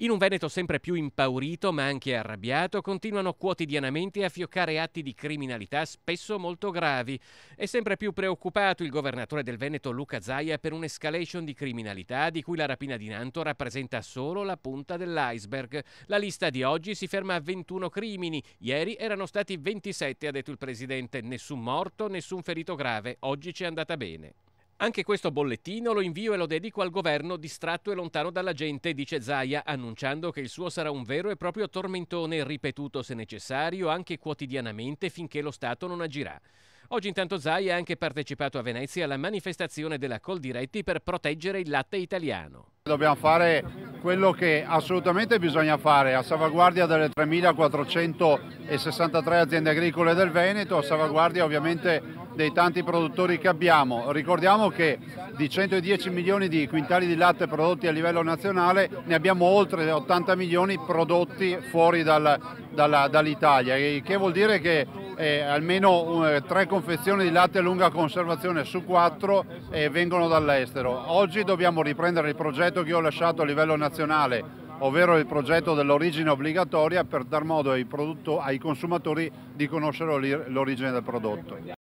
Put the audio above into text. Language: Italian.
In un Veneto sempre più impaurito ma anche arrabbiato continuano quotidianamente a fioccare atti di criminalità spesso molto gravi. È sempre più preoccupato il governatore del Veneto Luca Zaia per un'escalation di criminalità di cui la rapina di Nanto rappresenta solo la punta dell'iceberg. La lista di oggi si ferma a 21 crimini. Ieri erano stati 27, ha detto il presidente. Nessun morto, nessun ferito grave. Oggi ci è andata bene. Anche questo bollettino lo invio e lo dedico al governo distratto e lontano dalla gente, dice Zaia, annunciando che il suo sarà un vero e proprio tormentone, ripetuto se necessario anche quotidianamente finché lo Stato non agirà. Oggi intanto Zaia ha anche partecipato a Venezia alla manifestazione della Coldiretti per proteggere il latte italiano. Dobbiamo fare quello che assolutamente bisogna fare a salvaguardia delle 3.463 aziende agricole del Veneto, a salvaguardia ovviamente dei tanti produttori che abbiamo. Ricordiamo che di 110 milioni di quintali di latte prodotti a livello nazionale ne abbiamo oltre 80 milioni prodotti fuori dal, dalla, dall'Italia, che vuol dire che eh, almeno eh, tre confezioni di latte a lunga conservazione su quattro eh, vengono dall'estero. Oggi dobbiamo riprendere il progetto che ho lasciato a livello nazionale ovvero il progetto dell'origine obbligatoria per dar modo ai, prodotto, ai consumatori di conoscere l'origine del prodotto.